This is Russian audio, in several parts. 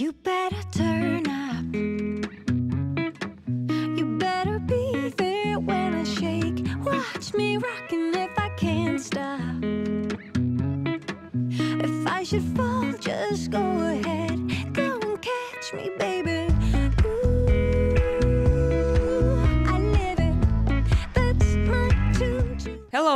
You better turn up. You better be there when I shake. Watch me rocking if I can't stop. If I should fall, just go ahead.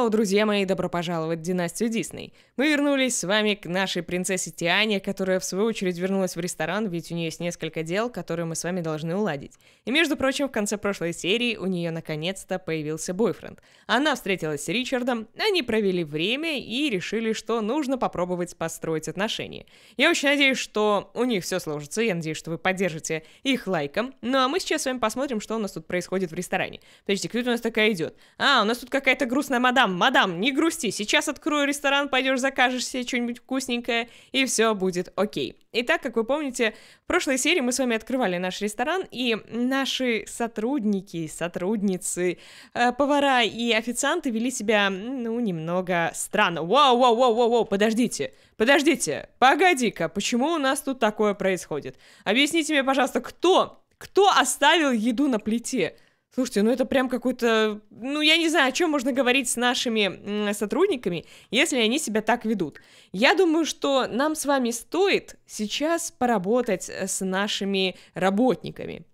Вау, друзья мои, добро пожаловать в династию Дисней. Мы вернулись с вами к нашей принцессе Тиане, которая в свою очередь вернулась в ресторан, ведь у нее есть несколько дел, которые мы с вами должны уладить. И между прочим, в конце прошлой серии у нее наконец-то появился бойфренд. Она встретилась с Ричардом, они провели время и решили, что нужно попробовать построить отношения. Я очень надеюсь, что у них все сложится, я надеюсь, что вы поддержите их лайком. Ну а мы сейчас с вами посмотрим, что у нас тут происходит в ресторане. Подождите, кто у нас такая идет? А, у нас тут какая-то грустная мадам мадам, не грусти, сейчас открою ресторан, пойдешь закажешь себе что-нибудь вкусненькое, и все будет окей. Итак, как вы помните, в прошлой серии мы с вами открывали наш ресторан, и наши сотрудники, сотрудницы, э, повара и официанты вели себя, ну, немного странно. Вау, вау, вау, вау, вау, подождите, подождите, погоди-ка, почему у нас тут такое происходит? Объясните мне, пожалуйста, кто, кто оставил еду на плите? Слушайте, ну это прям какой-то... Ну, я не знаю, о чем можно говорить с нашими сотрудниками, если они себя так ведут. Я думаю, что нам с вами стоит сейчас поработать э, с нашими работниками.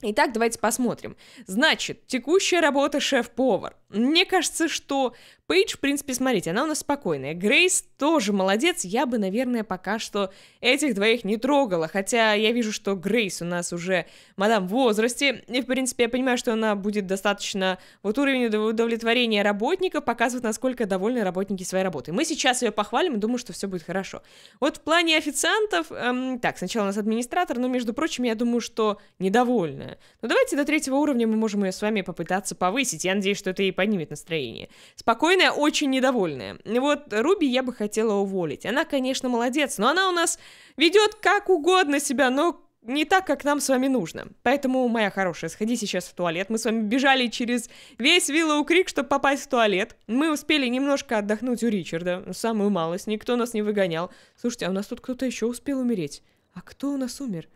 Итак, давайте посмотрим. Значит, текущая работа шеф-повар. Мне кажется, что Пейдж, в принципе, смотрите, она у нас спокойная. Грейс тоже молодец. Я бы, наверное, пока что этих двоих не трогала. Хотя я вижу, что Грейс у нас уже мадам в возрасте. И, в принципе, я понимаю, что она будет достаточно... Вот уровень удовлетворения работника показывать, насколько довольны работники своей работы. Мы сейчас ее похвалим и думаю, что все будет хорошо. Вот в плане официантов... Эм, так, сначала у нас администратор, но, между прочим, я думаю, что недовольная. Но ну, давайте до третьего уровня мы можем ее с вами попытаться повысить. Я надеюсь, что это и поднимет настроение. Спокойная, очень недовольная. Вот Руби я бы хотела уволить. Она, конечно, молодец, но она у нас ведет как угодно себя, но не так, как нам с вами нужно. Поэтому, моя хорошая, сходи сейчас в туалет. Мы с вами бежали через весь Виллоу-Крик, чтобы попасть в туалет. Мы успели немножко отдохнуть у Ричарда. Самую малость. Никто нас не выгонял. Слушайте, а у нас тут кто-то еще успел умереть. А кто у нас умер?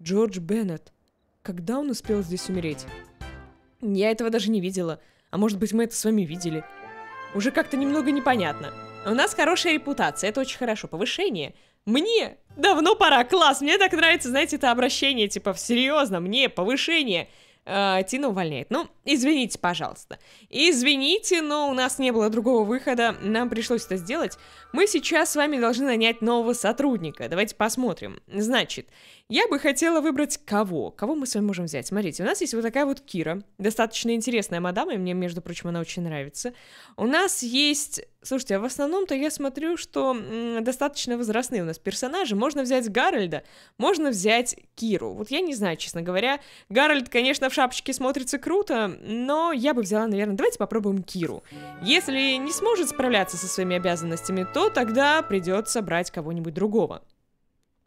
Джордж Беннет. Когда он успел здесь умереть? Я этого даже не видела. А может быть, мы это с вами видели? Уже как-то немного непонятно. У нас хорошая репутация, это очень хорошо. Повышение. Мне давно пора, класс, мне так нравится, знаете, это обращение, типа, серьезно, мне повышение. Э, Тина увольняет. Ну, извините, пожалуйста. Извините, но у нас не было другого выхода, нам пришлось это сделать. Мы сейчас с вами должны нанять нового сотрудника. Давайте посмотрим. Значит, я бы хотела выбрать кого? Кого мы с вами можем взять? Смотрите, у нас есть вот такая вот Кира. Достаточно интересная мадам, и мне, между прочим, она очень нравится. У нас есть... Слушайте, а в основном-то я смотрю, что достаточно возрастные у нас персонажи. Можно взять Гарольда, можно взять Киру. Вот я не знаю, честно говоря. Гарольд, конечно, в шапочке смотрится круто, но я бы взяла, наверное... Давайте попробуем Киру. Если не сможет справляться со своими обязанностями, то тогда придется брать кого-нибудь другого.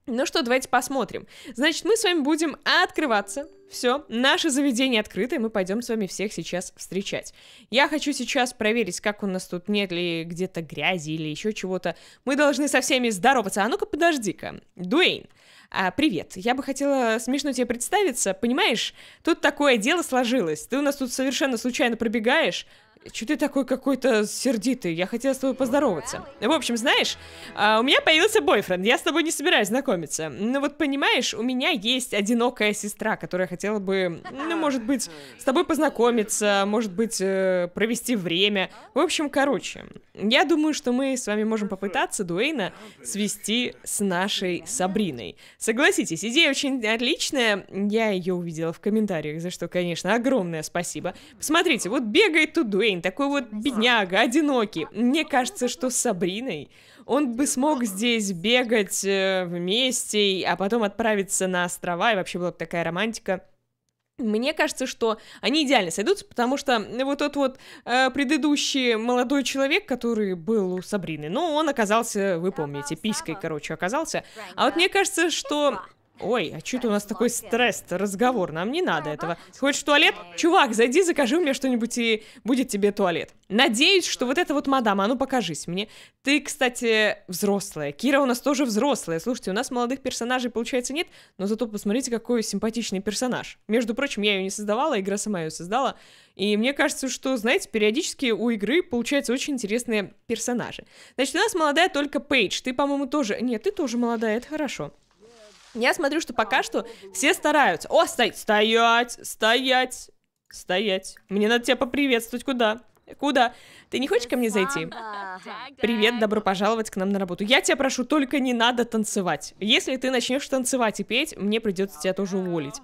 Ну что, давайте посмотрим. Значит, мы с вами будем открываться. Все, наше заведение открыто, и мы пойдем с вами всех сейчас встречать. Я хочу сейчас проверить, как у нас тут нет ли где-то грязи или еще чего-то. Мы должны со всеми здороваться. А ну-ка, подожди-ка. Дуэйн, а, привет. Я бы хотела смешно тебе представиться. Понимаешь, тут такое дело сложилось. Ты у нас тут совершенно случайно пробегаешь, Че ты такой какой-то сердитый? Я хотела с тобой поздороваться. В общем, знаешь, а, у меня появился бойфренд, я с тобой не собираюсь знакомиться. Но вот понимаешь, у меня есть одинокая сестра, которая хотела бы, ну, может быть, с тобой познакомиться, может быть, э, провести время. В общем, короче, я думаю, что мы с вами можем попытаться Дуэйна свести с нашей Сабриной. Согласитесь, идея очень отличная. Я ее увидела в комментариях, за что, конечно, огромное спасибо. Посмотрите, вот бегает тут Дуэйн, парень, такой вот бедняга, одинокий. Мне кажется, что с Сабриной он бы смог здесь бегать э, вместе, а потом отправиться на острова, и вообще была бы такая романтика. Мне кажется, что они идеально сойдутся, потому что вот тот вот э, предыдущий молодой человек, который был у Сабрины, ну, он оказался, вы помните, писькой, короче, оказался. А вот мне кажется, что Ой, а что это у нас такой стресс разговор? Нам не надо этого. Хочешь туалет? Чувак, зайди, закажи мне что-нибудь и будет тебе туалет. Надеюсь, что вот эта вот мадама, а ну покажись мне. Ты, кстати, взрослая. Кира у нас тоже взрослая. Слушайте, у нас молодых персонажей, получается, нет, но зато посмотрите, какой симпатичный персонаж. Между прочим, я ее не создавала, игра сама ее создала. И мне кажется, что, знаете, периодически у игры получаются очень интересные персонажи. Значит, у нас молодая только Пейдж. Ты, по-моему, тоже... Нет, ты тоже молодая, это хорошо. Я смотрю, что пока что все стараются. О, стоять, стоять, стоять, стоять. Мне надо тебя поприветствовать, куда? Куда? Ты не хочешь ко мне зайти? Привет, добро пожаловать к нам на работу. Я тебя прошу, только не надо танцевать. Если ты начнешь танцевать и петь, мне придется тебя тоже уволить.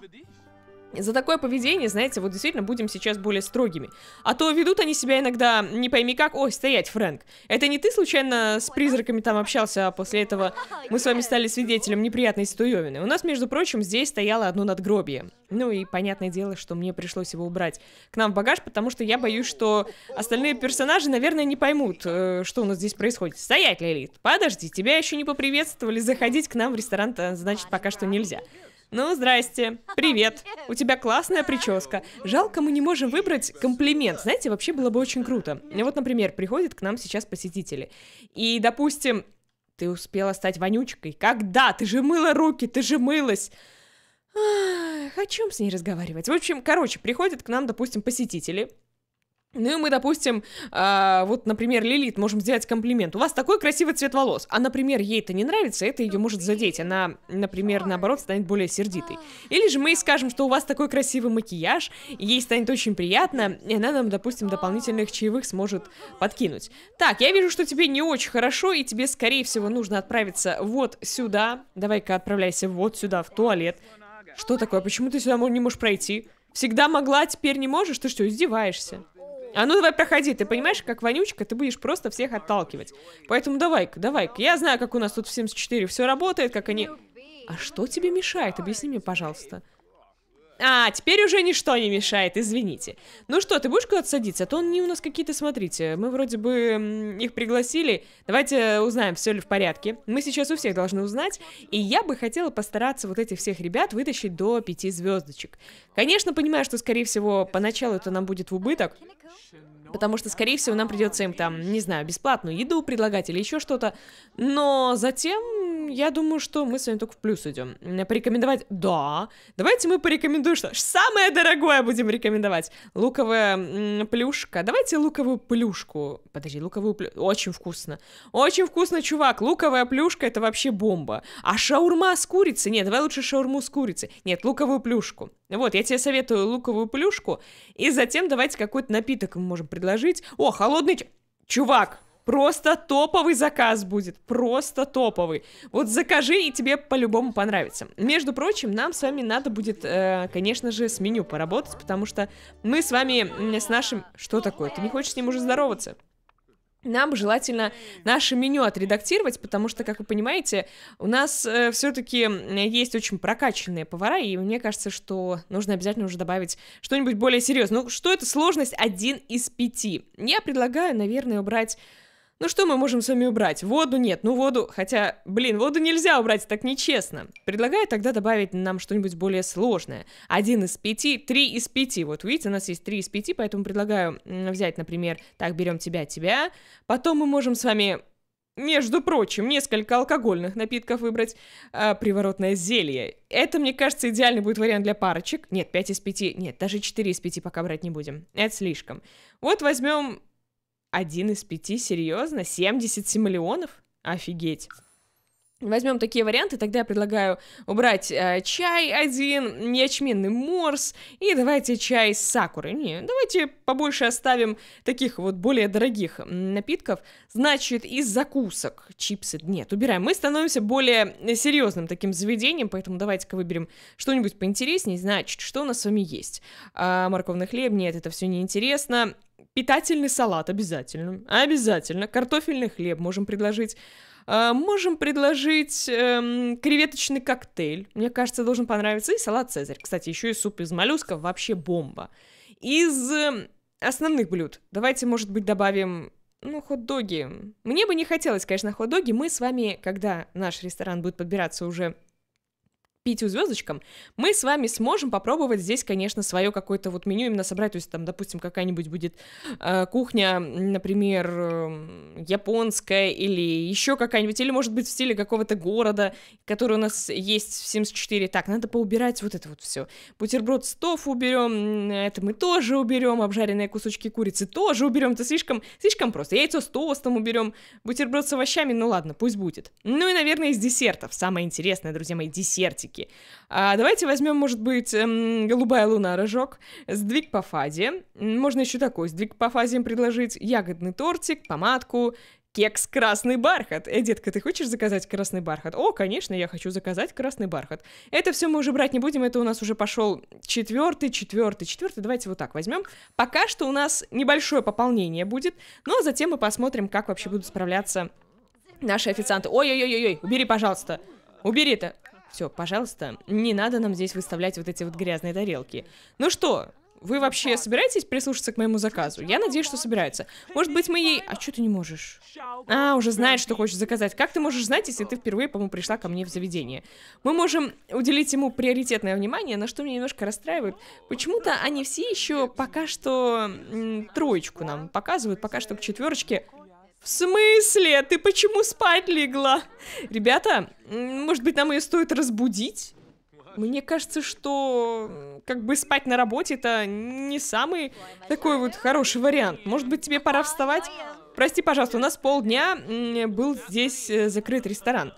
За такое поведение, знаете, вот действительно будем сейчас более строгими. А то ведут они себя иногда, не пойми как, ой, стоять, Фрэнк. Это не ты случайно с призраками там общался, а после этого мы с вами стали свидетелем неприятной ситуевины. У нас, между прочим, здесь стояло одно надгробие. Ну и понятное дело, что мне пришлось его убрать к нам в багаж, потому что я боюсь, что остальные персонажи, наверное, не поймут, э, что у нас здесь происходит. Стоять, Лилит, подожди, тебя еще не поприветствовали, заходить к нам в ресторан, значит, пока что нельзя. Ну, здрасте. Привет. У тебя классная прическа. Жалко, мы не можем выбрать комплимент. Знаете, вообще было бы очень круто. Вот, например, приходят к нам сейчас посетители. И, допустим, ты успела стать вонючкой. Когда? Ты же мыла руки, ты же мылась. Ах, о чем с ней разговаривать? В общем, короче, приходят к нам, допустим, посетители, ну и мы, допустим, э, вот, например, Лилит можем сделать комплимент. У вас такой красивый цвет волос, а, например, ей это не нравится, это ее может задеть. Она, например, наоборот, станет более сердитой. А. Или же мы ей скажем, что у вас такой красивый макияж, ей станет очень приятно, и она нам, допустим, дополнительных а. чаевых сможет подкинуть. Так, я вижу, что тебе не очень хорошо, и тебе, скорее всего, нужно отправиться вот сюда. Давай-ка отправляйся вот сюда, в туалет. Что такое? Почему ты сюда не можешь пройти? Всегда могла, теперь не можешь? Ты что, издеваешься? А ну давай проходи, ты понимаешь, как вонючка, ты будешь просто всех отталкивать. Поэтому давай-ка, давай-ка. Я знаю, как у нас тут в Sims все работает, как они... А что тебе мешает? Объясни мне, пожалуйста. А, теперь уже ничто не мешает, извините. Ну что, ты будешь куда-то садиться? А то они у нас какие-то, смотрите, мы вроде бы их пригласили. Давайте узнаем, все ли в порядке. Мы сейчас у всех должны узнать. И я бы хотела постараться вот этих всех ребят вытащить до пяти звездочек. Конечно, понимаю, что, скорее всего, поначалу это нам будет в убыток. Потому что, скорее всего, нам придется им там, не знаю, бесплатную еду предлагать или еще что-то. Но затем, я думаю, что мы с вами только в плюс идем. Э, порекомендовать? Да. Давайте мы порекомендуем что? Самое дорогое будем рекомендовать. Луковая плюшка. Давайте луковую плюшку. Подожди, луковую плюшку. Очень вкусно. Очень вкусно, чувак. Луковая плюшка это вообще бомба. А шаурма с курицей? Нет, давай лучше шаурму с курицей. Нет, луковую плюшку. Вот, я тебе советую луковую плюшку. И затем давайте какой-то напиток мы можем предложить предложить. О, холодный... Чувак, Просто топовый заказ будет, просто топовый. Вот закажи, и тебе по-любому понравится. Между прочим, нам с вами надо будет, э, конечно же, с меню поработать, потому что мы с вами, с нашим... Что такое? Ты не хочешь с ним уже здороваться? нам желательно наше меню отредактировать, потому что, как вы понимаете, у нас э, все-таки есть очень прокачанные повара, и мне кажется, что нужно обязательно уже добавить что-нибудь более серьезное. Ну, что это сложность один из пяти? Я предлагаю, наверное, убрать ну что мы можем с вами убрать? Воду нет, ну воду, хотя, блин, воду нельзя убрать, так нечестно. Предлагаю тогда добавить нам что-нибудь более сложное. Один из пяти, три из пяти. Вот видите, у нас есть три из пяти, поэтому предлагаю взять, например, так, берем тебя, тебя. Потом мы можем с вами между прочим, несколько алкогольных напитков выбрать, а, приворотное зелье. Это, мне кажется, идеальный будет вариант для парочек. Нет, пять из пяти, нет, даже четыре из пяти пока брать не будем. Это слишком. Вот возьмем один из пяти, серьезно? 77 миллионов? Офигеть. Возьмем такие варианты, тогда я предлагаю убрать э, чай один, ячменный морс и давайте чай с сакурой. Не, давайте побольше оставим таких вот более дорогих напитков. Значит, из закусок чипсы нет, убираем. Мы становимся более э, серьезным таким заведением, поэтому давайте-ка выберем что-нибудь поинтереснее. Значит, что у нас с вами есть? А, морковный хлеб, нет, это все неинтересно. Питательный салат обязательно, обязательно. Картофельный хлеб можем предложить. А, можем предложить э, креветочный коктейль. Мне кажется, должен понравиться и салат «Цезарь». Кстати, еще и суп из моллюсков вообще бомба. Из э, основных блюд давайте, может быть, добавим ну, хот-доги. Мне бы не хотелось, конечно, хот-доги. Мы с вами, когда наш ресторан будет подбираться уже пятью звездочкам, мы с вами сможем попробовать здесь, конечно, свое какое-то вот меню именно собрать. То есть там, допустим, какая-нибудь будет э, кухня, например, э, японская или еще какая-нибудь, или может быть в стиле какого-то города, который у нас есть в Sims 4. Так, надо поубирать вот это вот все. Бутерброд с уберем, это мы тоже уберем, обжаренные кусочки курицы тоже уберем, это слишком, слишком просто. Яйцо с тостом уберем, бутерброд с овощами, ну ладно, пусть будет. Ну и, наверное, из десертов. Самое интересное, друзья мои, десертики классики. А давайте возьмем, может быть, эм, «Голубая луна» рожок, сдвиг по фазе. Можно еще такой сдвиг по фазе им предложить. Ягодный тортик, помадку, кекс «Красный бархат». Э, детка, ты хочешь заказать «Красный бархат»? О, конечно, я хочу заказать «Красный бархат». Это все мы уже брать не будем, это у нас уже пошел четвертый, четвертый, четвертый. Давайте вот так возьмем. Пока что у нас небольшое пополнение будет, но затем мы посмотрим, как вообще будут справляться наши официанты. Ой-ой-ой-ой, убери, пожалуйста. Убери это. Все, пожалуйста, не надо нам здесь выставлять вот эти вот грязные тарелки. Ну что, вы вообще собираетесь прислушаться к моему заказу? Я надеюсь, что собирается. Может быть, мы ей... А что ты не можешь? А, уже знает, что хочет заказать. Как ты можешь знать, если ты впервые, по-моему, пришла ко мне в заведение? Мы можем уделить ему приоритетное внимание, на что меня немножко расстраивает. Почему-то они все еще пока что троечку нам показывают, пока что к четверочке в смысле? Ты почему спать легла? Ребята, может быть, нам ее стоит разбудить? Мне кажется, что как бы спать на работе это не самый такой вот хороший вариант. Может быть, тебе пора вставать? Прости, пожалуйста, у нас полдня был здесь э, закрыт ресторан.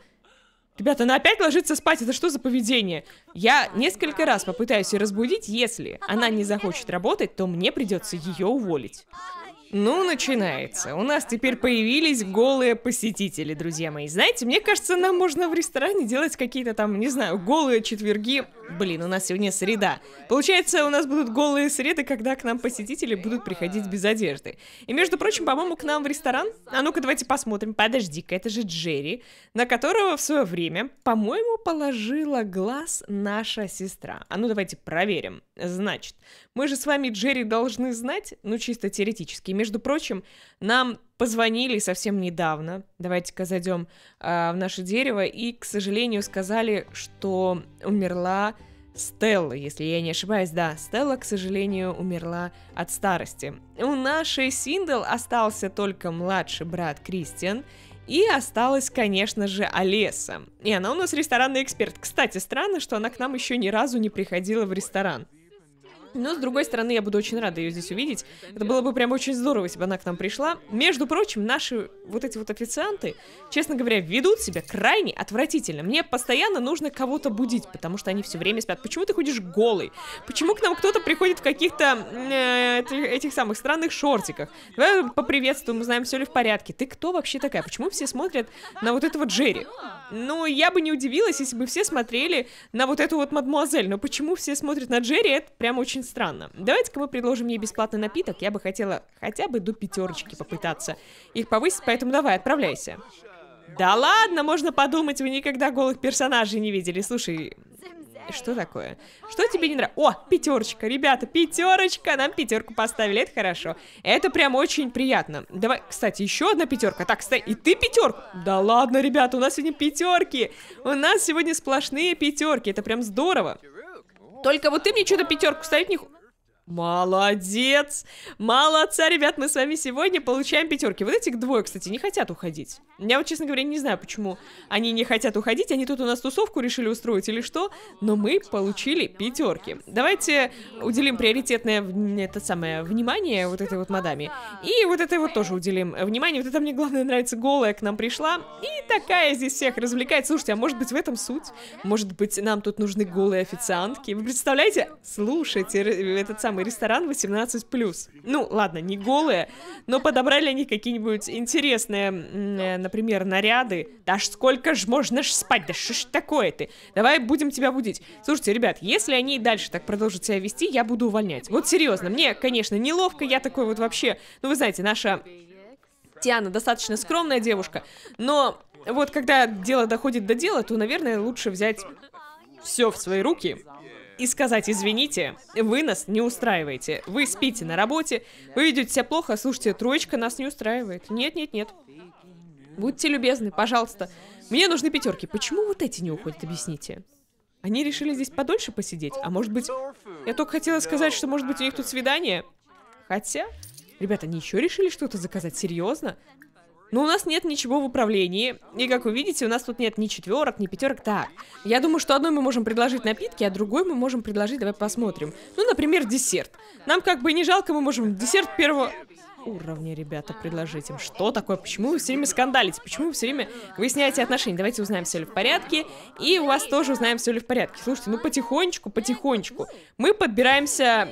Ребята, она ну опять ложится спать, это что за поведение? Я несколько раз попытаюсь ее разбудить, если она не захочет работать, то мне придется ее уволить. Ну, начинается. У нас теперь появились голые посетители, друзья мои. Знаете, мне кажется, нам можно в ресторане делать какие-то там, не знаю, голые четверги. Блин, у нас сегодня среда. Получается, у нас будут голые среды, когда к нам посетители будут приходить без одежды. И, между прочим, по-моему, к нам в ресторан... А ну-ка, давайте посмотрим. Подожди-ка, это же Джерри, на которого в свое время, по-моему, положила глаз наша сестра. А ну, давайте проверим. Значит, мы же с вами Джерри должны знать, ну чисто теоретически. Между прочим, нам позвонили совсем недавно, давайте-ка зайдем э, в наше дерево, и, к сожалению, сказали, что умерла Стелла, если я не ошибаюсь, да, Стелла, к сожалению, умерла от старости. У нашей Синдл остался только младший брат Кристиан, и осталась, конечно же, Олеса. И она у нас ресторанный эксперт. Кстати, странно, что она к нам еще ни разу не приходила в ресторан. Но, с другой стороны, я буду очень рада ее здесь увидеть. Это было бы прям очень здорово, если бы она к нам пришла. Между прочим, наши вот эти вот официанты, честно говоря, ведут себя крайне отвратительно. Мне постоянно нужно кого-то будить, потому что они все время спят. Почему ты ходишь голый? Почему к нам кто-то приходит в каких-то э, этих, этих самых странных шортиках? Давай поприветствуем, узнаем, все ли в порядке. Ты кто вообще такая? Почему все смотрят на вот этого Джерри? Ну, я бы не удивилась, если бы все смотрели на вот эту вот мадмуазель. Но почему все смотрят на Джерри, это прям очень странно. Давайте-ка мы предложим ей бесплатный напиток, я бы хотела хотя бы до пятерочки попытаться их повысить, поэтому давай, отправляйся. Да ладно, можно подумать, вы никогда голых персонажей не видели. Слушай, что такое? Что тебе не нравится? О, пятерочка, ребята, пятерочка, нам пятерку поставили, это хорошо. Это прям очень приятно. Давай, кстати, еще одна пятерка. Так, кстати, и ты пятерку. Да ладно, ребята, у нас сегодня пятерки. У нас сегодня сплошные пятерки, это прям здорово. Только вот ты мне что-то пятерку ставить не... Молодец! Молодца, ребят, мы с вами сегодня получаем пятерки. Вот этих двое, кстати, не хотят уходить. Я вот, честно говоря, не знаю, почему они не хотят уходить. Они тут у нас тусовку решили устроить или что, но мы получили пятерки. Давайте уделим приоритетное это самое внимание вот этой вот мадаме. И вот этой вот тоже уделим э, внимание. Вот это мне главное нравится, голая к нам пришла. И такая здесь всех развлекает. Слушайте, а может быть в этом суть? Может быть нам тут нужны голые официантки? Вы представляете? Слушайте, этот самый прям ресторан 18+. Ну, ладно, не голые, но подобрали они какие-нибудь интересные, э, например, наряды. Да сколько ж можно ж спать, да что ж такое ты? Давай будем тебя будить. Слушайте, ребят, если они и дальше так продолжат себя вести, я буду увольнять. Вот серьезно, мне, конечно, неловко, я такой вот вообще... Ну, вы знаете, наша Тиана достаточно скромная девушка, но вот когда дело доходит до дела, то, наверное, лучше взять все в свои руки и сказать, извините, вы нас не устраиваете. Вы спите на работе, вы ведете себя плохо, слушайте, троечка нас не устраивает. Нет, нет, нет. Будьте любезны, пожалуйста. Мне нужны пятерки. Почему вот эти не уходят, объясните? Они решили здесь подольше посидеть? А может быть... Я только хотела сказать, что может быть у них тут свидание? Хотя... Ребята, они еще решили что-то заказать? Серьезно? Но ну, у нас нет ничего в управлении. И как вы видите, у нас тут нет ни четверок, ни пятерок. Так, я думаю, что одной мы можем предложить напитки, а другой мы можем предложить, давай посмотрим. Ну, например, десерт. Нам как бы не жалко, мы можем десерт первого уровня, ребята, предложить им. Что такое? Почему вы все время скандалите? Почему вы все время выясняете отношения? Давайте узнаем, все ли в порядке. И у вас тоже узнаем, все ли в порядке. Слушайте, ну потихонечку, потихонечку. Мы подбираемся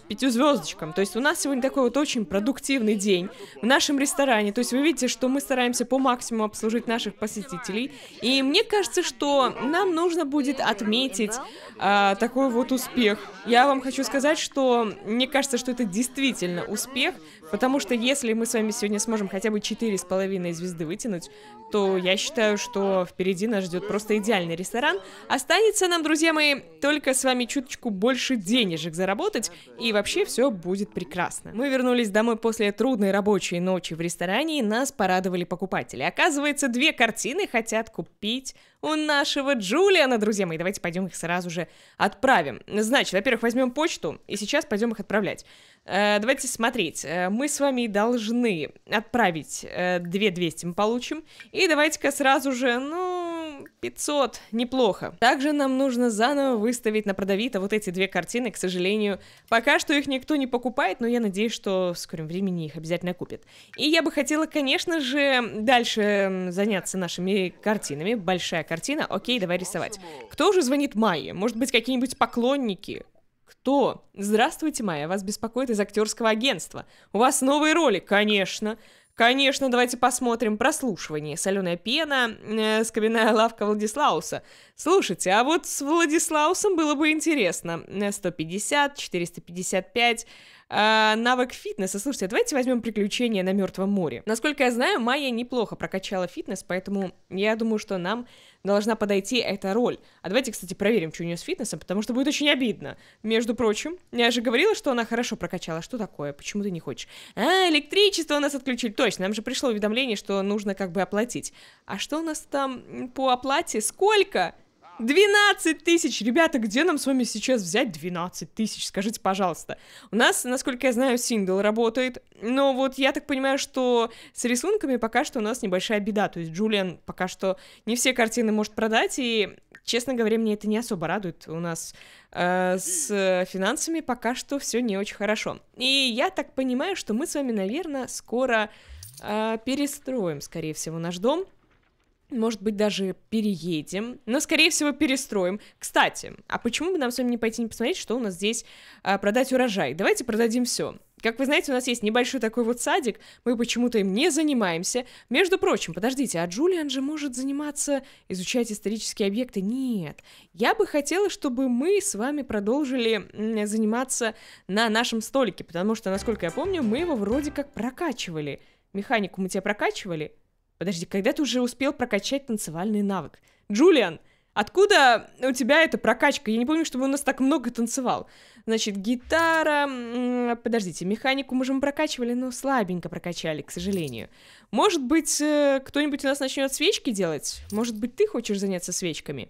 к пяти звездочкам. То есть у нас сегодня такой вот очень продуктивный день в нашем ресторане. То есть вы видите, что мы стараемся по максимуму обслужить наших посетителей. И мне кажется, что нам нужно будет отметить а, такой вот успех. Я вам хочу сказать, что мне кажется, что это действительно успех, Потому что если мы с вами сегодня сможем хотя бы 4,5 звезды вытянуть, то я считаю, что впереди нас ждет просто идеальный ресторан. Останется нам, друзья мои, только с вами чуточку больше денежек заработать, и вообще все будет прекрасно. Мы вернулись домой после трудной рабочей ночи в ресторане, и нас порадовали покупатели. Оказывается, две картины хотят купить у нашего Джулиана, друзья мои. Давайте пойдем их сразу же отправим. Значит, во-первых, возьмем почту, и сейчас пойдем их отправлять. Э, давайте смотреть. Э, мы с вами должны отправить 2200 э, мы получим. И давайте-ка сразу же, ну, 500, неплохо. Также нам нужно заново выставить на продавито вот эти две картины. К сожалению, пока что их никто не покупает, но я надеюсь, что в скором времени их обязательно купят. И я бы хотела, конечно же, дальше заняться нашими картинами. Большая картина. Окей, давай рисовать. Кто уже звонит Майе? Может быть, какие-нибудь поклонники? «Кто?» «Здравствуйте, Майя, вас беспокоит из актерского агентства. У вас новый ролик, конечно!» Конечно, давайте посмотрим прослушивание. Соленая пена, э, скобяная лавка Владислауса. Слушайте, а вот с Владислаусом было бы интересно. 150, э, 455, а, навык фитнеса. Слушайте, а давайте возьмем приключения на Мертвом море. Насколько я знаю, Майя неплохо прокачала фитнес, поэтому я думаю, что нам должна подойти эта роль. А давайте, кстати, проверим, что у нее с фитнесом, потому что будет очень обидно. Между прочим, я же говорила, что она хорошо прокачала. Что такое? Почему ты не хочешь? А, электричество у нас отключили. Точно, нам же пришло уведомление, что нужно как бы оплатить. А что у нас там по оплате? Сколько? 12 тысяч! Ребята, где нам с вами сейчас взять 12 тысяч? Скажите, пожалуйста. У нас, насколько я знаю, сингл работает, но вот я так понимаю, что с рисунками пока что у нас небольшая беда, то есть Джулиан пока что не все картины может продать, и, честно говоря, мне это не особо радует. У нас э, с э, финансами пока что все не очень хорошо. И я так понимаю, что мы с вами, наверное, скоро э, перестроим, скорее всего, наш дом, может быть, даже переедем, но, скорее всего, перестроим. Кстати, а почему бы нам с вами не пойти не посмотреть, что у нас здесь а, продать урожай? Давайте продадим все. Как вы знаете, у нас есть небольшой такой вот садик, мы почему-то им не занимаемся. Между прочим, подождите, а Джулиан же может заниматься, изучать исторические объекты? Нет. Я бы хотела, чтобы мы с вами продолжили заниматься на нашем столике, потому что, насколько я помню, мы его вроде как прокачивали. Механику мы тебя прокачивали? Подожди, когда ты уже успел прокачать танцевальный навык? Джулиан, откуда у тебя эта прокачка? Я не помню, чтобы у нас так много танцевал. Значит, гитара... Подождите, механику мы же прокачивали, но слабенько прокачали, к сожалению. Может быть, э, кто-нибудь у нас начнет свечки делать? Может быть, ты хочешь заняться свечками?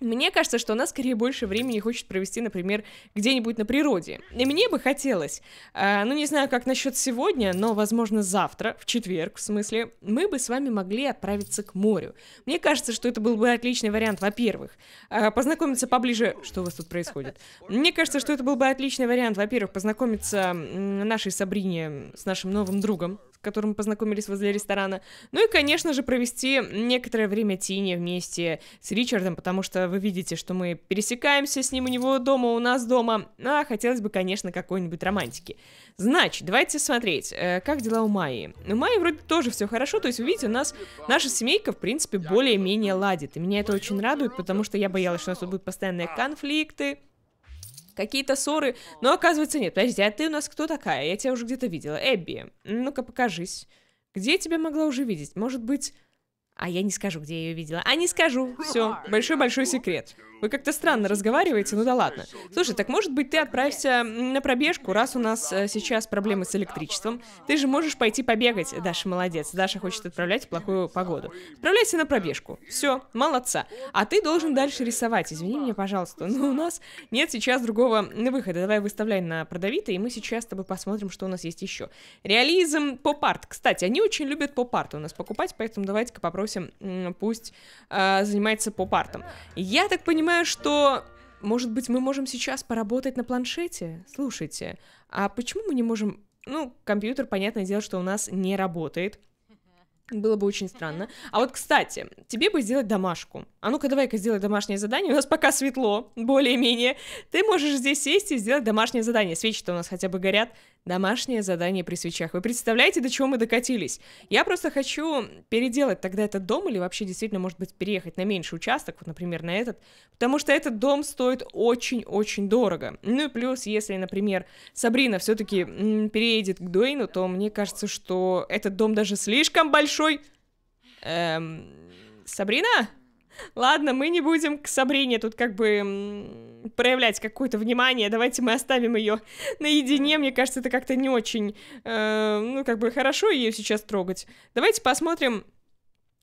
Мне кажется, что она скорее больше времени хочет провести, например, где-нибудь на природе. И мне бы хотелось, э, ну не знаю, как насчет сегодня, но, возможно, завтра, в четверг, в смысле, мы бы с вами могли отправиться к морю. Мне кажется, что это был бы отличный вариант, во-первых, э, познакомиться поближе... Что у вас тут происходит? Мне кажется, что это был бы отличный вариант, во-первых, познакомиться нашей Сабрине с нашим новым другом, которым познакомились возле ресторана. Ну и, конечно же, провести некоторое время Тини вместе с Ричардом, потому что вы видите, что мы пересекаемся с ним у него дома, у нас дома. Ну, а хотелось бы, конечно, какой-нибудь романтики. Значит, давайте смотреть, э, как дела у Майи. У Майи вроде тоже все хорошо, то есть, вы видите, у нас наша семейка, в принципе, более-менее ладит. И меня это очень радует, потому что я боялась, что у нас тут будут постоянные конфликты, какие-то ссоры, но оказывается нет. Подожди, а ты у нас кто такая? Я тебя уже где-то видела. Эбби, ну-ка покажись. Где я тебя могла уже видеть? Может быть... А я не скажу, где я ее видела. А не скажу. Все, большой-большой секрет. Вы как-то странно разговариваете, ну да ладно. Слушай, так может быть ты отправишься на пробежку, раз у нас э, сейчас проблемы с электричеством. Ты же можешь пойти побегать. Даша молодец. Даша хочет отправлять плохую погоду. Отправляйся на пробежку. Все, молодца. А ты должен дальше рисовать. Извини меня, пожалуйста, но у нас нет сейчас другого выхода. Давай выставляй на продавито, и мы сейчас с тобой посмотрим, что у нас есть еще. Реализм, поп-арт. Кстати, они очень любят поп-арт у нас покупать, поэтому давайте-ка попросим, пусть э, занимается поп-артом. Я так понимаю, Думаю, что может быть, мы можем сейчас поработать на планшете? Слушайте, а почему мы не можем... Ну, компьютер, понятное дело, что у нас не работает. Было бы очень странно. А вот, кстати, тебе бы сделать домашку. А ну-ка, давай-ка сделай домашнее задание. У нас пока светло, более-менее. Ты можешь здесь сесть и сделать домашнее задание. Свечи-то у нас хотя бы горят домашнее задание при свечах. Вы представляете, до чего мы докатились? Я просто хочу переделать тогда этот дом или вообще действительно, может быть, переехать на меньший участок, вот, например, на этот, потому что этот дом стоит очень-очень дорого. Ну и плюс, если, например, Сабрина все-таки переедет к Дуэйну, то мне кажется, что этот дом даже слишком большой. Эм... Сабрина? Ладно, мы не будем к Сабрине тут как бы проявлять какое-то внимание. Давайте мы оставим ее наедине. Мне кажется, это как-то не очень, э, ну, как бы хорошо ее сейчас трогать. Давайте посмотрим,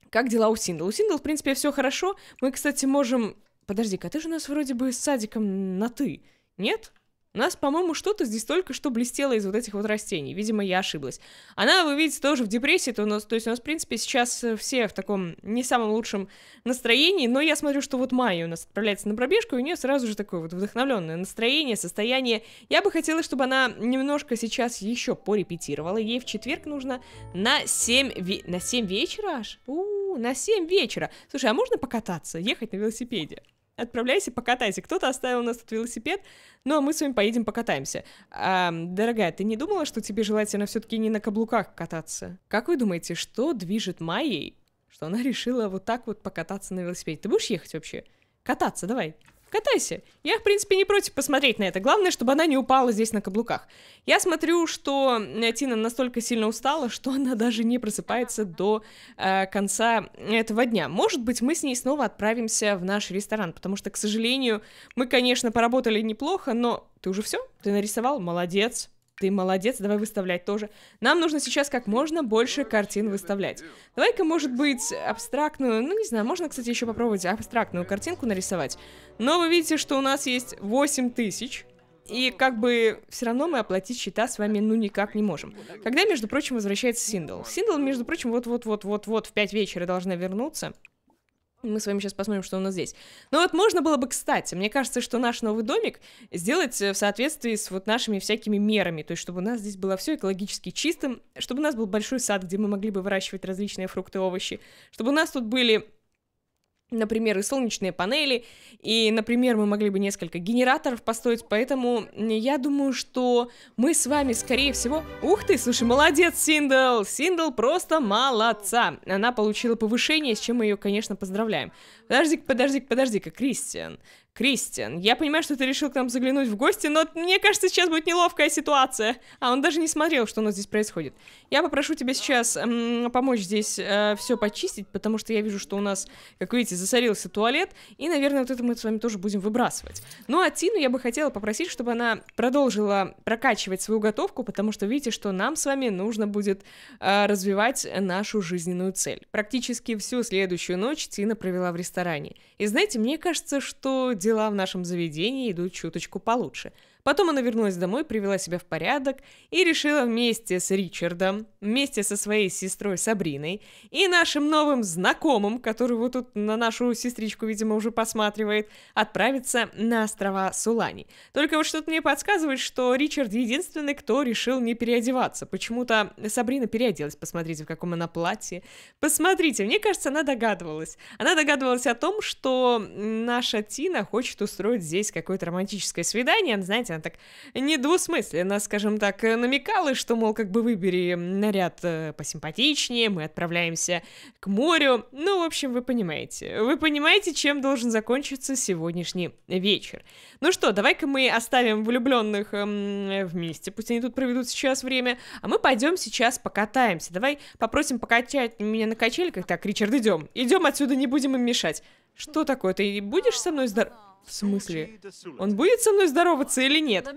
как дела у Синдл. У Синдл, в принципе, все хорошо. Мы, кстати, можем... Подожди-ка, ты же у нас вроде бы с садиком на «ты», нет? Нет? У нас, по-моему, что-то здесь только что блестело из вот этих вот растений. Видимо, я ошиблась. Она, вы видите, тоже в депрессии. То, у нас, то есть у нас, в принципе, сейчас э, все в таком не самом лучшем настроении. Но я смотрю, что вот Майя у нас отправляется на пробежку, и у нее сразу же такое вот вдохновленное настроение, состояние. Я бы хотела, чтобы она немножко сейчас еще порепетировала. Ей в четверг нужно на 7, ве... на 7 вечера аж? У, -у, у на 7 вечера. Слушай, а можно покататься, ехать на велосипеде? отправляйся, покатайся. Кто-то оставил у нас тут велосипед, ну а мы с вами поедем покатаемся. А, дорогая, ты не думала, что тебе желательно все-таки не на каблуках кататься? Как вы думаете, что движет Майей, что она решила вот так вот покататься на велосипеде? Ты будешь ехать вообще? Кататься, давай катайся. Я, в принципе, не против посмотреть на это. Главное, чтобы она не упала здесь на каблуках. Я смотрю, что э, Тина настолько сильно устала, что она даже не просыпается до э, конца этого дня. Может быть, мы с ней снова отправимся в наш ресторан, потому что, к сожалению, мы, конечно, поработали неплохо, но ты уже все? Ты нарисовал? Молодец ты молодец, давай выставлять тоже. Нам нужно сейчас как можно больше картин выставлять. Давай-ка, может быть, абстрактную, ну не знаю, можно, кстати, еще попробовать абстрактную картинку нарисовать. Но вы видите, что у нас есть 8 тысяч, и как бы все равно мы оплатить счета с вами ну никак не можем. Когда, между прочим, возвращается Синдл? Синдл, между прочим, вот-вот-вот-вот-вот в 5 вечера должна вернуться. Мы с вами сейчас посмотрим, что у нас здесь. Ну вот можно было бы, кстати, мне кажется, что наш новый домик сделать э, в соответствии с вот нашими всякими мерами, то есть чтобы у нас здесь было все экологически чистым, чтобы у нас был большой сад, где мы могли бы выращивать различные фрукты и овощи, чтобы у нас тут были например, и солнечные панели, и, например, мы могли бы несколько генераторов построить, поэтому я думаю, что мы с вами, скорее всего... Ух ты, слушай, молодец, Синдл! Синдл просто молодца! Она получила повышение, с чем мы ее, конечно, поздравляем подожди подожди подожди-ка, Кристиан, Кристиан, я понимаю, что ты решил к нам заглянуть в гости, но мне кажется, сейчас будет неловкая ситуация. А он даже не смотрел, что у нас здесь происходит. Я попрошу тебя сейчас эм, помочь здесь э, все почистить, потому что я вижу, что у нас, как видите, засорился туалет, и, наверное, вот это мы с вами тоже будем выбрасывать. Ну, а Тину я бы хотела попросить, чтобы она продолжила прокачивать свою готовку, потому что видите, что нам с вами нужно будет э, развивать нашу жизненную цель. Практически всю следующую ночь Тина провела в ресторане ресторане. И знаете, мне кажется, что дела в нашем заведении идут чуточку получше – Потом она вернулась домой, привела себя в порядок и решила вместе с Ричардом, вместе со своей сестрой Сабриной и нашим новым знакомым, который вот тут на нашу сестричку, видимо, уже посматривает, отправиться на острова Сулани. Только вот что-то мне подсказывает, что Ричард единственный, кто решил не переодеваться. Почему-то Сабрина переоделась, посмотрите, в каком она платье. Посмотрите, мне кажется, она догадывалась. Она догадывалась о том, что наша Тина хочет устроить здесь какое-то романтическое свидание, знаете, она так недвусмысленно, скажем так, э, намекала, что, мол, как бы выбери наряд э, посимпатичнее, мы отправляемся к морю. Ну, в общем, вы понимаете. Вы понимаете, чем должен закончиться сегодняшний вечер. Ну что, давай-ка мы оставим влюбленных эм, вместе, пусть они тут проведут сейчас время, а мы пойдем сейчас покатаемся. Давай попросим покачать меня на качельках. Так, Ричард, идем. Идем отсюда, не будем им мешать. Что такое? Ты будешь со мной здоров... В смысле? Он будет со мной здороваться или нет?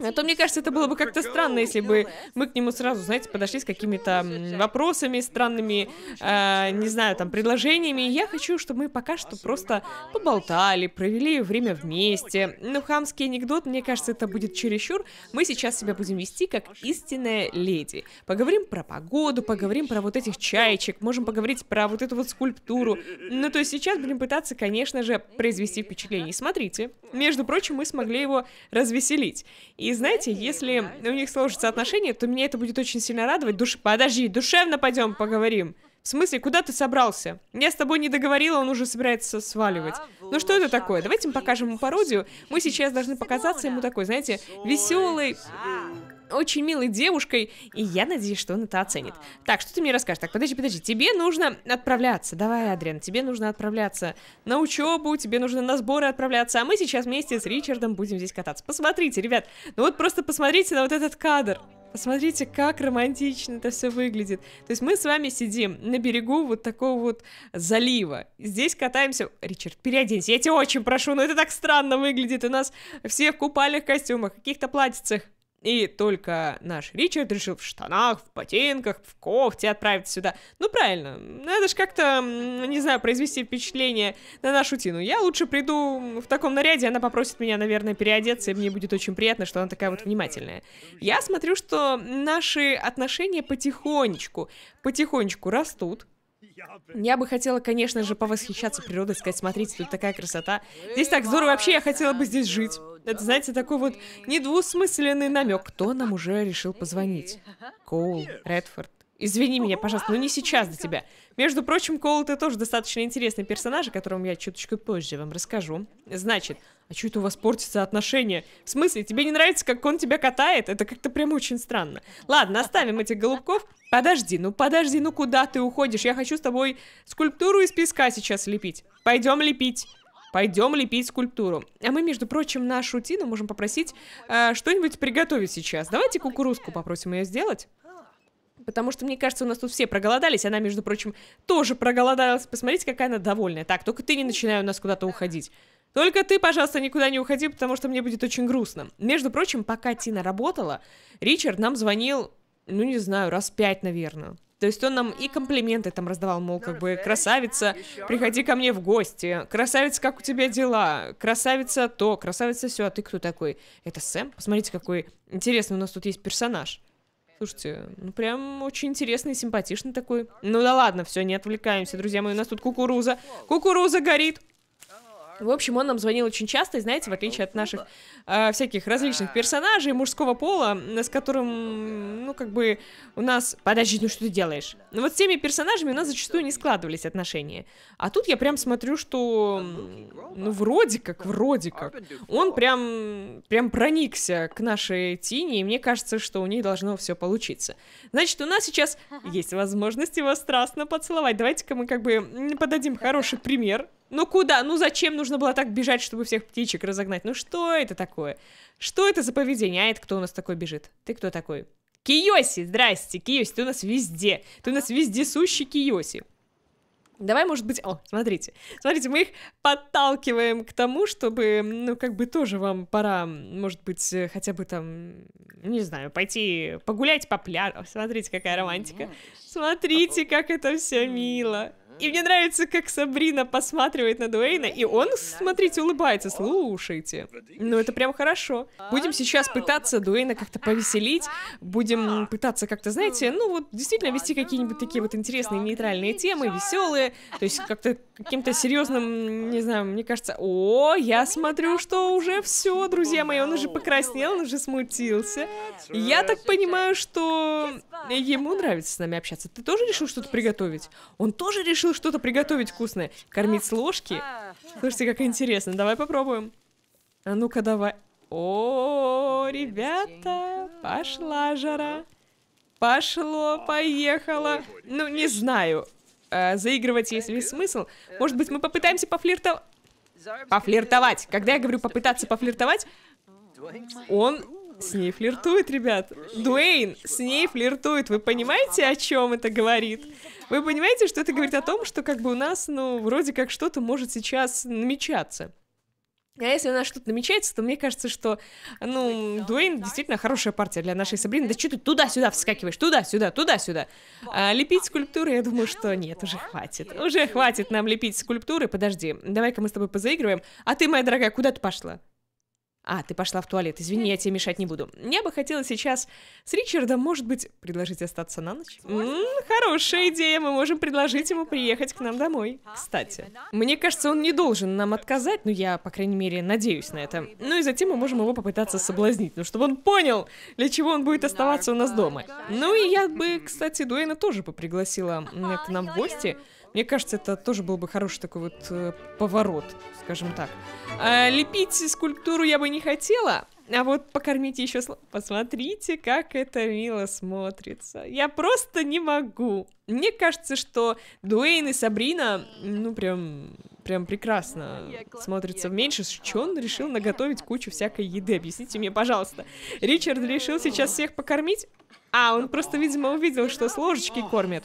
А то, мне кажется, это было бы как-то странно, если бы мы к нему сразу, знаете, подошли с какими-то вопросами странными, э, не знаю, там, предложениями. Я хочу, чтобы мы пока что просто поболтали, провели время вместе. ну хамский анекдот, мне кажется, это будет чересчур. Мы сейчас себя будем вести как истинная леди. Поговорим про погоду, поговорим про вот этих чаечек, можем поговорить про вот эту вот скульптуру. Ну, то есть сейчас будем пытаться, конечно же, произвести впечатление впечатлений. Смотрите, между прочим, мы смогли его развеселить. И знаете, если у них сложится отношения, то меня это будет очень сильно радовать. Душ... Подожди, душевно пойдем поговорим. В смысле, куда ты собрался? Я с тобой не договорила, он уже собирается сваливать. Ну что это такое? Давайте мы покажем ему пародию. Мы сейчас должны показаться ему такой, знаете, веселый очень милой девушкой, и я надеюсь, что он это оценит. Так, что ты мне расскажешь? Так, подожди, подожди, тебе нужно отправляться. Давай, Адриан, тебе нужно отправляться на учебу, тебе нужно на сборы отправляться, а мы сейчас вместе с Ричардом будем здесь кататься. Посмотрите, ребят, ну вот просто посмотрите на вот этот кадр. Посмотрите, как романтично это все выглядит. То есть мы с вами сидим на берегу вот такого вот залива. Здесь катаемся... Ричард, переоденься, я тебя очень прошу, но ну это так странно выглядит. У нас все в купальных костюмах, каких-то платьицах. И только наш Ричард решил в штанах, в ботинках, в кофте отправиться сюда. Ну, правильно, надо же как-то, не знаю, произвести впечатление на нашу Тину. Я лучше приду в таком наряде, она попросит меня, наверное, переодеться, и мне будет очень приятно, что она такая вот внимательная. Я смотрю, что наши отношения потихонечку, потихонечку растут. Я бы хотела, конечно же, повосхищаться природой, сказать, смотрите, тут такая красота. Здесь так здорово, вообще я хотела бы здесь жить. Это, а знаете, такой вот недвусмысленный намек. Кто нам уже решил позвонить? Коул, Редфорд. Извини меня, пожалуйста, но не сейчас до тебя. Между прочим, Коул, ты тоже достаточно интересный персонаж, о котором я чуточку позже вам расскажу. Значит, а что это у вас портится отношения? В смысле, тебе не нравится, как он тебя катает? Это как-то прям очень странно. Ладно, оставим этих голубков. Подожди, ну подожди, ну куда ты уходишь? Я хочу с тобой скульптуру из песка сейчас лепить. Пойдем лепить. Пойдем лепить скульптуру. А мы, между прочим, нашу Тину можем попросить э, что-нибудь приготовить сейчас. Давайте кукурузку попросим ее сделать. Потому что, мне кажется, у нас тут все проголодались. Она, между прочим, тоже проголодалась. Посмотрите, какая она довольная. Так, только ты не начинай у нас куда-то уходить. Только ты, пожалуйста, никуда не уходи, потому что мне будет очень грустно. Между прочим, пока Тина работала, Ричард нам звонил, ну не знаю, раз пять, наверное. То есть он нам и комплименты там раздавал, мол, как бы, красавица, приходи ко мне в гости, красавица, как у тебя дела, красавица то, красавица все, а ты кто такой? Это Сэм? Посмотрите, какой интересный у нас тут есть персонаж. Слушайте, ну прям очень интересный, симпатичный такой. Ну да ладно, все, не отвлекаемся, друзья мои, у нас тут кукуруза. Кукуруза горит. В общем, он нам звонил очень часто, и знаете, в отличие от ну, наших э, всяких различных персонажей мужского пола, э, с которым, ну, как бы, у нас... Подожди, ну что ты делаешь? Ну вот с теми персонажами у нас ну, зачастую не складывались отношения. А тут я прям смотрю, что... Ну, вроде как, вроде как. Он прям, прям проникся к нашей Тине, и мне кажется, что у ней должно все получиться. Значит, у нас сейчас есть возможность его страстно поцеловать. Давайте-ка мы как бы подадим хороший пример ну куда? Ну зачем нужно было так бежать, чтобы всех птичек разогнать? Ну что это такое? Что это за поведение? А это кто у нас такой бежит? Ты кто такой? Киоси, здрасте, Киоси, ты у нас везде. Ты у нас везде сущий Киоси. Давай, может быть, о, смотрите, смотрите, мы их подталкиваем к тому, чтобы, ну, как бы тоже вам пора, может быть, э, хотя бы там, не знаю, пойти погулять по пляжу. Смотрите, какая романтика. Смотрите, как это все мило. И мне нравится, как Сабрина посматривает на Дуэйна, и он, смотрите, улыбается. Слушайте. Ну, это прям хорошо. Будем сейчас пытаться Дуэйна как-то повеселить. Будем пытаться как-то, знаете, ну вот действительно вести какие-нибудь такие вот интересные нейтральные темы, веселые. То есть как-то каким-то серьезным, не знаю, мне кажется... О, я смотрю, что уже все, друзья мои. Он уже покраснел, он уже смутился. Я так понимаю, что ему нравится с нами общаться. Ты тоже решил что-то приготовить? Он тоже решил решил что-то приготовить вкусное. Кормить с ложки? Слушайте, как интересно. Давай попробуем. А ну-ка, давай. О, ребята, пошла жара. Пошло, поехало. Ну, не знаю. А, заигрывать есть ли смысл? Может быть, мы попытаемся пофлиртовать? Пофлиртовать. Когда я говорю попытаться пофлиртовать, он с ней флиртует, ребят. Дуэйн с ней флиртует. Вы понимаете, о чем это говорит? Вы понимаете, что это говорит о том, что как бы у нас, ну, вроде как что-то может сейчас намечаться. А если у нас что-то намечается, то мне кажется, что, ну, Дуэйн действительно хорошая партия для нашей Сабрины. Да что ты туда-сюда вскакиваешь, туда-сюда, туда-сюда. А, лепить скульптуры, я думаю, что нет, уже хватит. Уже хватит нам лепить скульптуры. Подожди, давай-ка мы с тобой позаигрываем. А ты, моя дорогая, куда ты пошла? А, ты пошла в туалет, извини, я тебе мешать не буду. Мне бы хотелось сейчас с Ричардом, может быть, предложить остаться на ночь? М-м, хорошая идея, мы можем предложить ему приехать к нам домой. Кстати, мне кажется, он не должен нам отказать, но я, по крайней мере, надеюсь на это. Ну и затем мы можем его попытаться соблазнить, ну чтобы он понял, для чего он будет оставаться у нас дома. Ну и я бы, кстати, Дуэйна тоже попригласила пригласила к нам в гости, мне кажется, это тоже был бы хороший такой вот э, поворот, скажем так. А, лепить скульптуру я бы не хотела, а вот покормите еще... Сл... Посмотрите, как это мило смотрится. Я просто не могу. Мне кажется, что Дуэйн и Сабрина, ну, прям, прям прекрасно смотрятся Меньше Что он решил наготовить кучу всякой еды? Объясните мне, пожалуйста. Ричард решил сейчас всех покормить? А, он просто, видимо, увидел, что с ложечки кормят.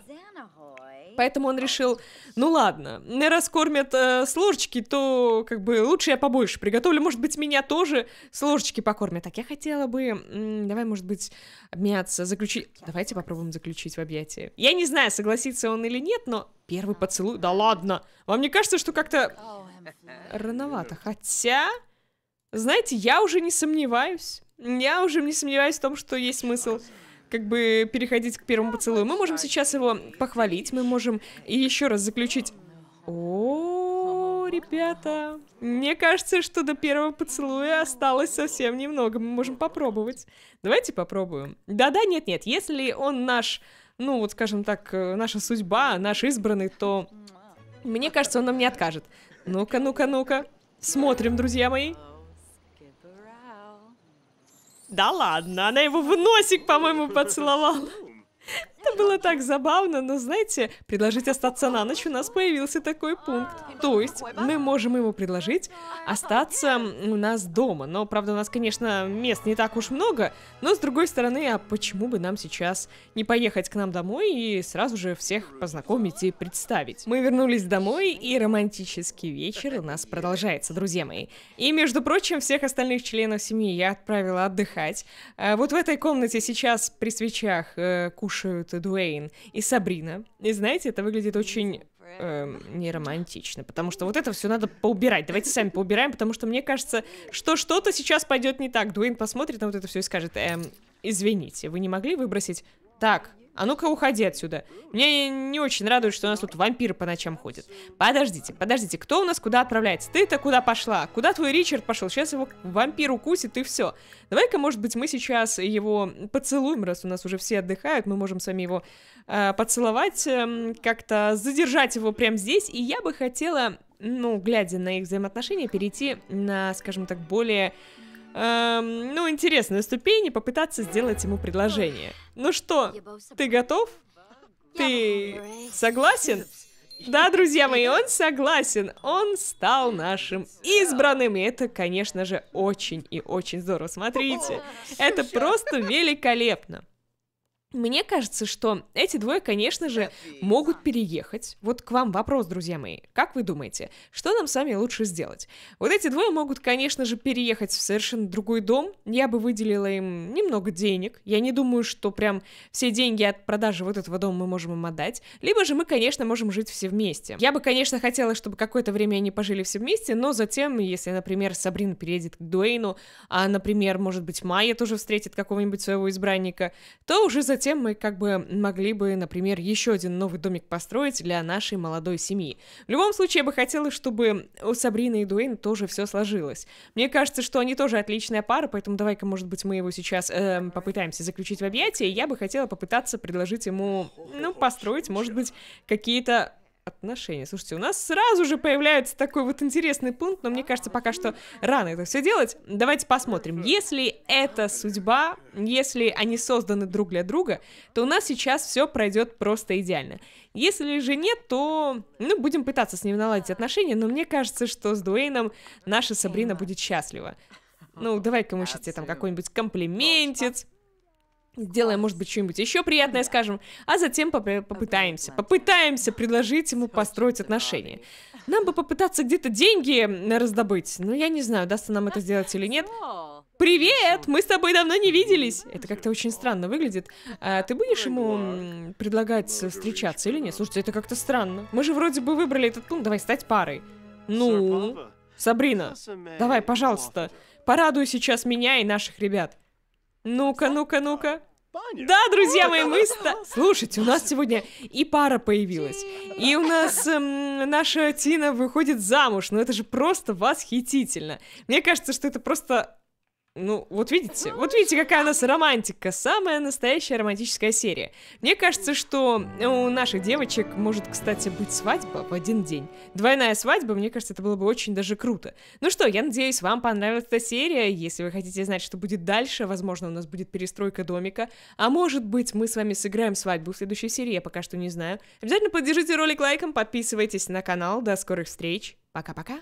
Поэтому он решил, ну ладно, не раскормят э, с ложечки, то как бы лучше я побольше приготовлю. Может быть, меня тоже с ложечки покормят. Так я хотела бы, м, давай, может быть, обняться, заключить... Давайте попробуем заключить в объятии. Я не знаю, согласится он или нет, но первый поцелуй... Да ладно! Вам не кажется, что как-то рановато? Хотя, знаете, я уже не сомневаюсь. Я уже не сомневаюсь в том, что есть смысл как бы переходить к первому поцелую. Мы можем сейчас его похвалить, мы можем еще раз заключить... О, ребята, мне кажется, что до первого поцелуя осталось совсем немного. Мы можем попробовать. Давайте попробуем. Да-да, нет-нет, если он наш, ну вот скажем так, э, наша судьба, наш избранный, то мне кажется, он нам не откажет. Ну-ка, ну-ка, ну-ка. Смотрим, друзья мои. Да ладно, она его в носик, по-моему, поцеловала. Это было так забавно, но знаете, предложить остаться на ночь у нас появился такой пункт. То есть мы можем ему предложить остаться у нас дома. Но, правда, у нас, конечно, мест не так уж много, но с другой стороны, а почему бы нам сейчас не поехать к нам домой и сразу же всех познакомить и представить? Мы вернулись домой, и романтический вечер у нас продолжается, друзья мои. И, между прочим, всех остальных членов семьи я отправила отдыхать. Э, вот в этой комнате сейчас при свечах э, кушают и Дуэйн, и Сабрина. И знаете, это выглядит очень э, неромантично, потому что вот это все надо поубирать. Давайте сами поубираем, потому что мне кажется, что что-то сейчас пойдет не так. Дуэйн посмотрит на вот это все и скажет, эм, извините, вы не могли выбросить? Так, а ну-ка, уходи отсюда. Мне не очень радует, что у нас тут вампиры по ночам ходят. Подождите, подождите, кто у нас куда отправляется? Ты-то куда пошла? Куда твой Ричард пошел? Сейчас его вампир укусит и все. Давай-ка, может быть, мы сейчас его поцелуем, раз у нас уже все отдыхают, мы можем с вами его э, поцеловать, э, как-то задержать его прямо здесь. И я бы хотела, ну, глядя на их взаимоотношения, перейти на, скажем так, более эм, ну, интересную ступень и попытаться сделать ему предложение. Ну что, ты готов? Ты согласен? Да, друзья мои, он согласен. Он стал нашим избранным. И это, конечно же, очень и очень здорово. Смотрите, это просто великолепно. Мне кажется, что эти двое, конечно же, могут переехать. Вот к вам вопрос, друзья мои. Как вы думаете, что нам с вами лучше сделать? Вот эти двое могут, конечно же, переехать в совершенно другой дом. Я бы выделила им немного денег. Я не думаю, что прям все деньги от продажи вот этого дома мы можем им отдать. Либо же мы, конечно, можем жить все вместе. Я бы, конечно, хотела, чтобы какое-то время они пожили все вместе, но затем, если, например, Сабрина переедет к Дуэйну, а, например, может быть, Майя тоже встретит какого-нибудь своего избранника, то уже затем затем мы как бы могли бы, например, еще один новый домик построить для нашей молодой семьи. В любом случае, я бы хотела, чтобы у Сабрины и Дуэйн тоже все сложилось. Мне кажется, что они тоже отличная пара, поэтому давай-ка, может быть, мы его сейчас э, попытаемся заключить в объятия. Я бы хотела попытаться предложить ему, ну, построить, может быть, какие-то отношения. Слушайте, у нас сразу же появляется такой вот интересный пункт, но мне кажется, пока что рано это все делать. Давайте посмотрим. Если это судьба, если они созданы друг для друга, то у нас сейчас все пройдет просто идеально. Если же нет, то ну, будем пытаться с ним наладить отношения, но мне кажется, что с Дуэйном наша Сабрина будет счастлива. Ну, давай-ка мы сейчас тебе там какой-нибудь комплиментец, сделаем, может быть, что-нибудь еще приятное скажем, а затем поп попытаемся, попытаемся предложить ему построить отношения. Нам бы попытаться где-то деньги раздобыть, но я не знаю, удастся нам это сделать или нет. Привет, мы с тобой давно не виделись. Это как-то очень странно выглядит. А ты будешь ему предлагать встречаться или нет? Слушайте, это как-то странно. Мы же вроде бы выбрали этот пункт, давай стать парой. Ну, Сабрина, давай, пожалуйста, порадуй сейчас меня и наших ребят. Ну-ка, ну-ка, ну-ка. Да, друзья мои, мы... Ста... Слушайте, у нас сегодня и пара появилась, и у нас эм, наша Тина выходит замуж, но ну, это же просто восхитительно. Мне кажется, что это просто ну, вот видите, вот видите, какая у нас романтика, самая настоящая романтическая серия. Мне кажется, что у наших девочек может, кстати, быть свадьба в один день. Двойная свадьба, мне кажется, это было бы очень даже круто. Ну что, я надеюсь, вам понравилась эта серия. Если вы хотите знать, что будет дальше, возможно, у нас будет перестройка домика. А может быть, мы с вами сыграем свадьбу в следующей серии, я пока что не знаю. Обязательно поддержите ролик лайком, подписывайтесь на канал. До скорых встреч. Пока-пока.